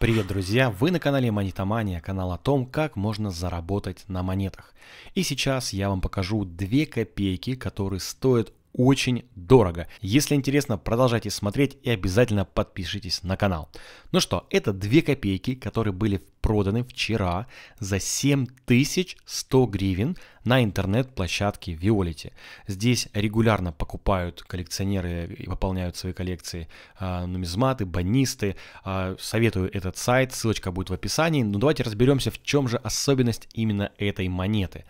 Привет, друзья! Вы на канале Монетомания, канал о том, как можно заработать на монетах. И сейчас я вам покажу две копейки, которые стоят очень дорого. Если интересно, продолжайте смотреть и обязательно подпишитесь на канал. Ну что, это 2 копейки, которые были проданы вчера за 7100 гривен на интернет-площадке Виолити. Здесь регулярно покупают коллекционеры и пополняют свои коллекции э, нумизматы, банисты. Э, советую этот сайт, ссылочка будет в описании. Но давайте разберемся, в чем же особенность именно этой монеты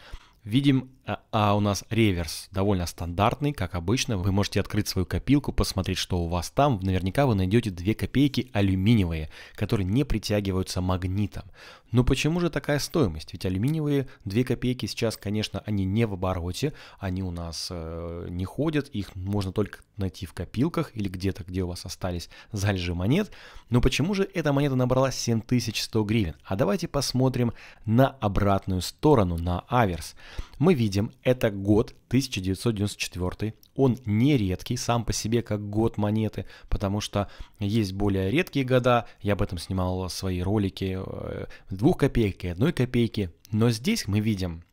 видим, а, а, у нас реверс довольно стандартный, как обычно. Вы можете открыть свою копилку, посмотреть, что у вас там. Наверняка вы найдете две копейки алюминиевые, которые не притягиваются магнитом. Но почему же такая стоимость? Ведь алюминиевые 2 копейки сейчас, конечно, они не в обороте, они у нас э, не ходят, их можно только найти в копилках или где-то, где у вас остались залежи монет. Но почему же эта монета набрала 7100 гривен? А давайте посмотрим на обратную сторону, на аверс мы видим, это год 1994. Он не редкий сам по себе, как год монеты, потому что есть более редкие года. Я об этом снимал свои ролики э, двух копейки, одной копейки. Но здесь мы видим,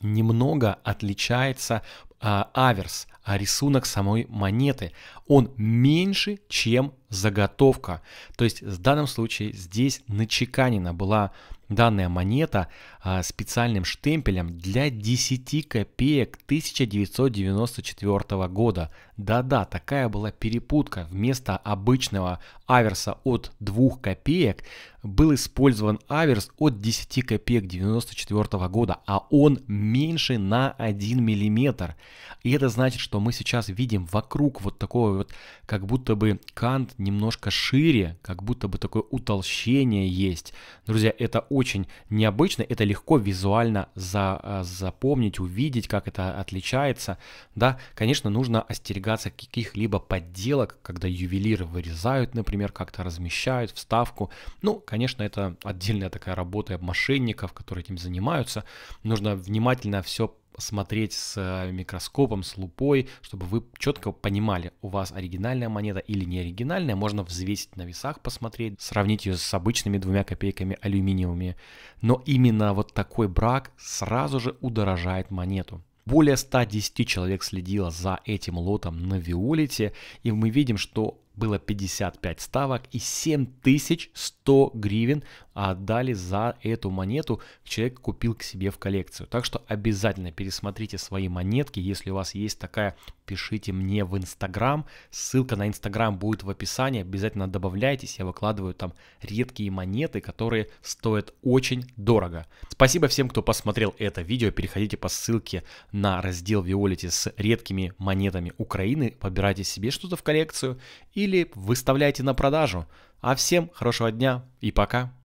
немного отличается а, аверс а рисунок самой монеты. Он меньше, чем заготовка. То есть в данном случае здесь начеканена была данная монета а, специальным штемпелем для 10 копеек 1994 года. Да-да, такая была перепутка. Вместо обычного аверса от 2 копеек был использован аверс от 10 копеек 94 года, а он меньше на 1 миллиметр. И это значит, что что мы сейчас видим вокруг вот такого вот, как будто бы кант немножко шире, как будто бы такое утолщение есть. Друзья, это очень необычно, это легко визуально за, а, запомнить, увидеть, как это отличается. Да, конечно, нужно остерегаться каких-либо подделок, когда ювелиры вырезают, например, как-то размещают вставку. Ну, конечно, это отдельная такая работа мошенников, которые этим занимаются. Нужно внимательно все смотреть с э, микроскопом, с лупой, чтобы вы четко понимали, у вас оригинальная монета или не оригинальная. Можно взвесить на весах, посмотреть, сравнить ее с обычными двумя копейками алюминиевыми. Но именно вот такой брак сразу же удорожает монету. Более 110 человек следило за этим лотом на Виолите, и мы видим, что было 55 ставок и 7100 гривен отдали за эту монету, человек купил к себе в коллекцию. Так что обязательно пересмотрите свои монетки, если у вас есть такая, пишите мне в Инстаграм, ссылка на Инстаграм будет в описании, обязательно добавляйтесь, я выкладываю там редкие монеты, которые стоят очень дорого. Спасибо всем, кто посмотрел это видео, переходите по ссылке на раздел Виолити с редкими монетами Украины, подбирайте себе что-то в коллекцию и или выставляйте на продажу. А всем хорошего дня и пока.